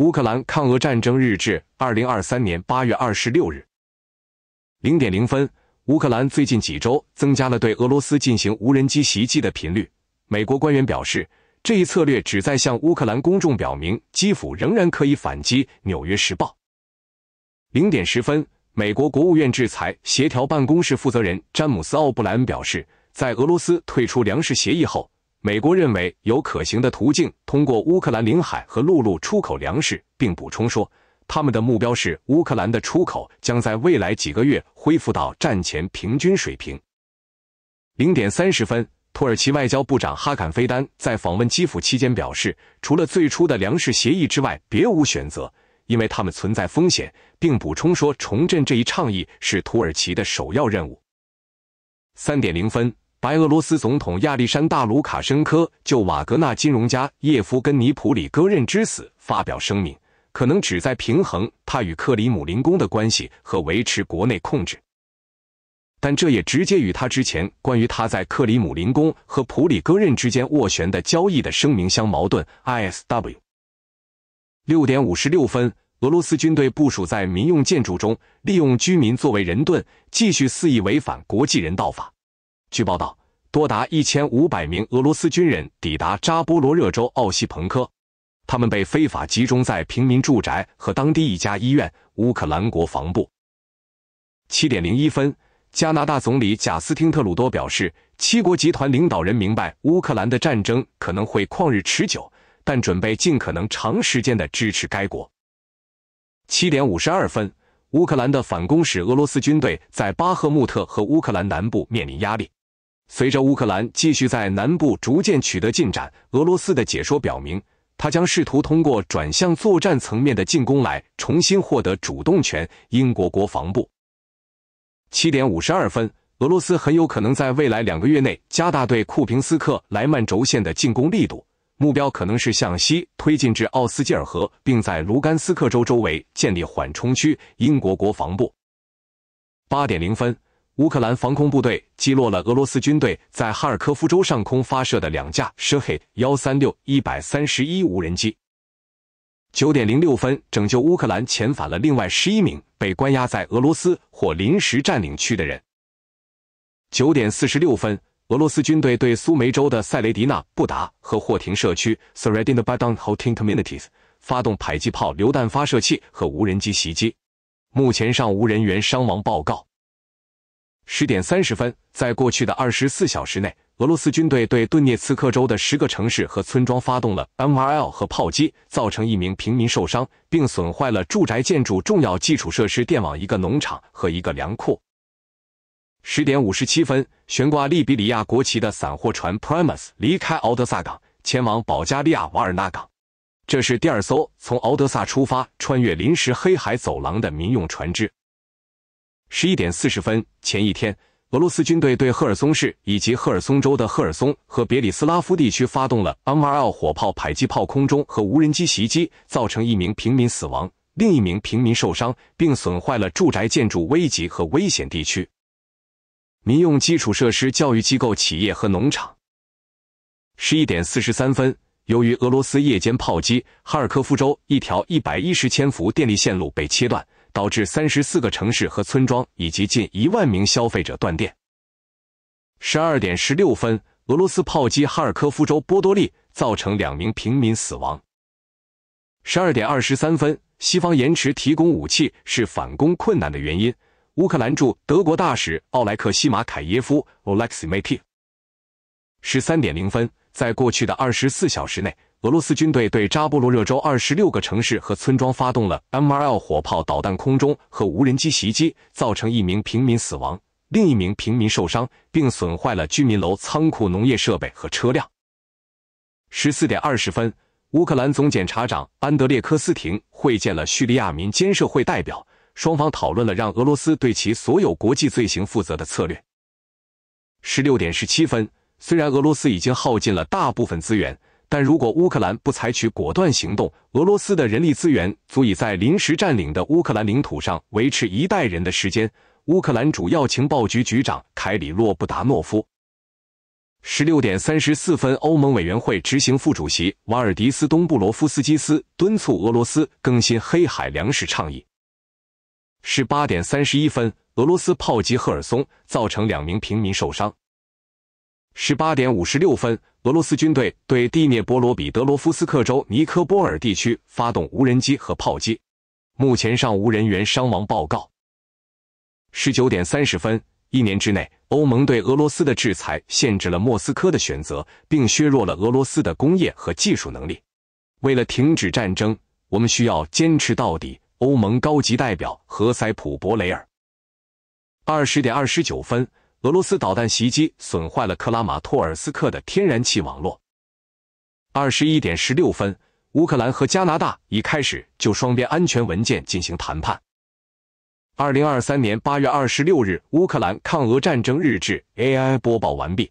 乌克兰抗俄战争日志，二零二三年八月二十六日零点零分，乌克兰最近几周增加了对俄罗斯进行无人机袭击的频率。美国官员表示，这一策略旨在向乌克兰公众表明，基辅仍然可以反击。《纽约时报》零点十分，美国国务院制裁协调办公室负责人詹姆斯·奥布莱恩表示，在俄罗斯退出粮食协议后。美国认为有可行的途径通过乌克兰领海和陆路出口粮食，并补充说，他们的目标是乌克兰的出口将在未来几个月恢复到战前平均水平。零点三十分，土耳其外交部长哈坎·菲丹在访问基辅期间表示，除了最初的粮食协议之外，别无选择，因为他们存在风险，并补充说，重振这一倡议是土耳其的首要任务。三点零分。白俄罗斯总统亚历山大·卢卡申科就瓦格纳金融家叶夫根尼·普里戈任之死发表声明，可能旨在平衡他与克里姆林宫的关系和维持国内控制，但这也直接与他之前关于他在克里姆林宫和普里戈任之间斡旋的交易的声明相矛盾。ISW。六点五十六分，俄罗斯军队部署在民用建筑中，利用居民作为人盾，继续肆意违反国际人道法。据报道，多达一千五百名俄罗斯军人抵达扎波罗热州奥西彭科，他们被非法集中在平民住宅和当地一家医院。乌克兰国防部七点零一分，加拿大总理贾斯汀·特鲁多表示，七国集团领导人明白乌克兰的战争可能会旷日持久，但准备尽可能长时间的支持该国。七点五十二分，乌克兰的反攻使俄罗斯军队在巴赫穆特和乌克兰南部面临压力。随着乌克兰继续在南部逐渐取得进展，俄罗斯的解说表明，他将试图通过转向作战层面的进攻来重新获得主动权。英国国防部七点五十二分，俄罗斯很有可能在未来两个月内加大对库平斯克莱曼轴线的进攻力度，目标可能是向西推进至奥斯基尔河，并在卢甘斯克州周围建立缓冲区。英国国防部八点零分。乌克兰防空部队击落了俄罗斯军队在哈尔科夫州上空发射的两架 Shahed 幺三六一百三十一无人机。九点零六分，拯救乌克兰遣返了另外十一名被关押在俄罗斯或临时占领区的人。九点四十六分，俄罗斯军队对苏梅州的塞雷迪纳布达和霍廷社区 s e r e d i n a b a d a n Hoting Communities） 发动迫击炮、榴弹发射器和无人机袭击，目前尚无人员伤亡报告。十点三十分，在过去的二十四小时内，俄罗斯军队对顿涅茨克州的十个城市和村庄发动了 MRL 和炮击，造成一名平民受伤，并损坏了住宅建筑、重要基础设施、电网、一个农场和一个粮库。十点五十七分，悬挂利比里亚国旗的散货船 p r i m u s 离开敖德萨港，前往保加利亚瓦尔纳港，这是第二艘从敖德萨出发穿越临时黑海走廊的民用船只。十一点四十分，前一天，俄罗斯军队对赫尔松市以及赫尔松州的赫尔松和别里斯拉夫地区发动了 MRL 火炮、迫击炮、空中和无人机袭击，造成一名平民死亡，另一名平民受伤，并损坏了住宅建筑、危急和危险地区、民用基础设施、教育机构、企业和农场。十一点四十三分，由于俄罗斯夜间炮击，哈尔科夫州一条一百一十千伏电力线路被切断。导致三十四个城市和村庄以及近一万名消费者断电。十二点十六分，俄罗斯炮击哈尔科夫州波多利，造成两名平民死亡。十二点二十三分，西方延迟提供武器是反攻困难的原因。乌克兰驻德国大使奥莱克西马凯耶夫 （Oleksiy m a t i y 十三点零分。在过去的二十四小时内，俄罗斯军队对扎波罗热州二十六个城市和村庄发动了 MRL 火炮、导弹、空中和无人机袭击，造成一名平民死亡，另一名平民受伤，并损坏了居民楼、仓库、农业设备和车辆。十四点二十分，乌克兰总检察长安德烈科斯廷会见了叙利亚民间社会代表，双方讨论了让俄罗斯对其所有国际罪行负责的策略。十六点十七分。虽然俄罗斯已经耗尽了大部分资源，但如果乌克兰不采取果断行动，俄罗斯的人力资源足以在临时占领的乌克兰领土上维持一代人的时间。乌克兰主要情报局局长凯里洛布达诺夫。十六点三十四分，欧盟委员会执行副主席瓦尔迪斯东布罗夫斯基斯敦促俄罗斯更新黑海粮食倡议。十八点三十一分，俄罗斯炮击赫尔松，造成两名平民受伤。十八点五十六分，俄罗斯军队对第聂伯罗彼得罗夫斯克州尼科波尔地区发动无人机和炮击，目前尚无人员伤亡报告。十九点三十分，一年之内，欧盟对俄罗斯的制裁限制了莫斯科的选择，并削弱了俄罗斯的工业和技术能力。为了停止战争，我们需要坚持到底。欧盟高级代表何塞普·博雷尔。二十点二十九分。俄罗斯导弹袭击损坏了克拉马托尔斯克的天然气网络。二十一点十六分，乌克兰和加拿大已开始就双边安全文件进行谈判。二零二三年八月二十六日，乌克兰抗俄战争日志 AI 播报完毕。